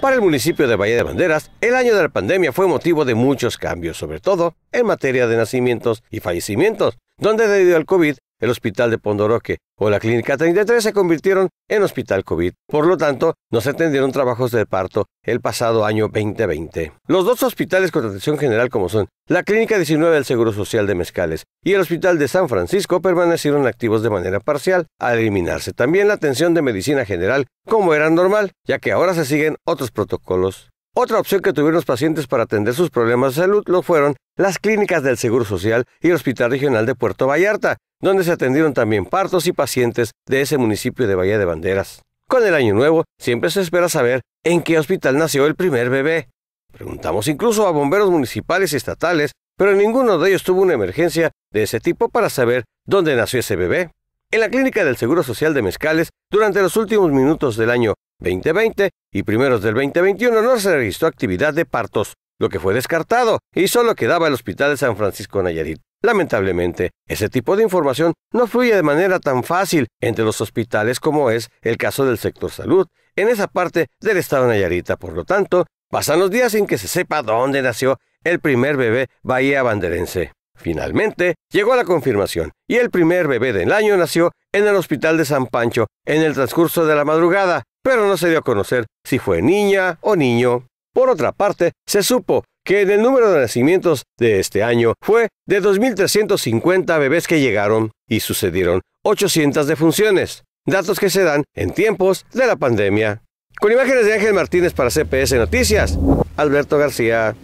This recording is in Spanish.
Para el municipio de Valle de Banderas, el año de la pandemia fue motivo de muchos cambios, sobre todo en materia de nacimientos y fallecimientos, donde debido al COVID el Hospital de Pondoroque o la Clínica 33 se convirtieron en Hospital COVID. Por lo tanto, no se atendieron trabajos de parto el pasado año 2020. Los dos hospitales con atención general como son la Clínica 19 del Seguro Social de Mezcales y el Hospital de San Francisco permanecieron activos de manera parcial al eliminarse también la atención de medicina general como era normal, ya que ahora se siguen otros protocolos. Otra opción que tuvieron los pacientes para atender sus problemas de salud lo fueron las clínicas del Seguro Social y el Hospital Regional de Puerto Vallarta, donde se atendieron también partos y pacientes de ese municipio de Bahía de Banderas. Con el año nuevo, siempre se espera saber en qué hospital nació el primer bebé. Preguntamos incluso a bomberos municipales y estatales, pero ninguno de ellos tuvo una emergencia de ese tipo para saber dónde nació ese bebé. En la clínica del Seguro Social de Mezcales, durante los últimos minutos del año 2020 y primeros del 2021 no se registró actividad de partos, lo que fue descartado y solo quedaba el Hospital de San Francisco Nayarit. Lamentablemente, ese tipo de información no fluye de manera tan fácil entre los hospitales como es el caso del sector salud en esa parte del estado de Nayarita. Por lo tanto, pasan los días sin que se sepa dónde nació el primer bebé bahía banderense. Finalmente, llegó la confirmación y el primer bebé del año nació en el hospital de San Pancho en el transcurso de la madrugada, pero no se dio a conocer si fue niña o niño. Por otra parte, se supo que el número de nacimientos de este año fue de 2.350 bebés que llegaron y sucedieron 800 defunciones, datos que se dan en tiempos de la pandemia. Con imágenes de Ángel Martínez para CPS Noticias, Alberto García.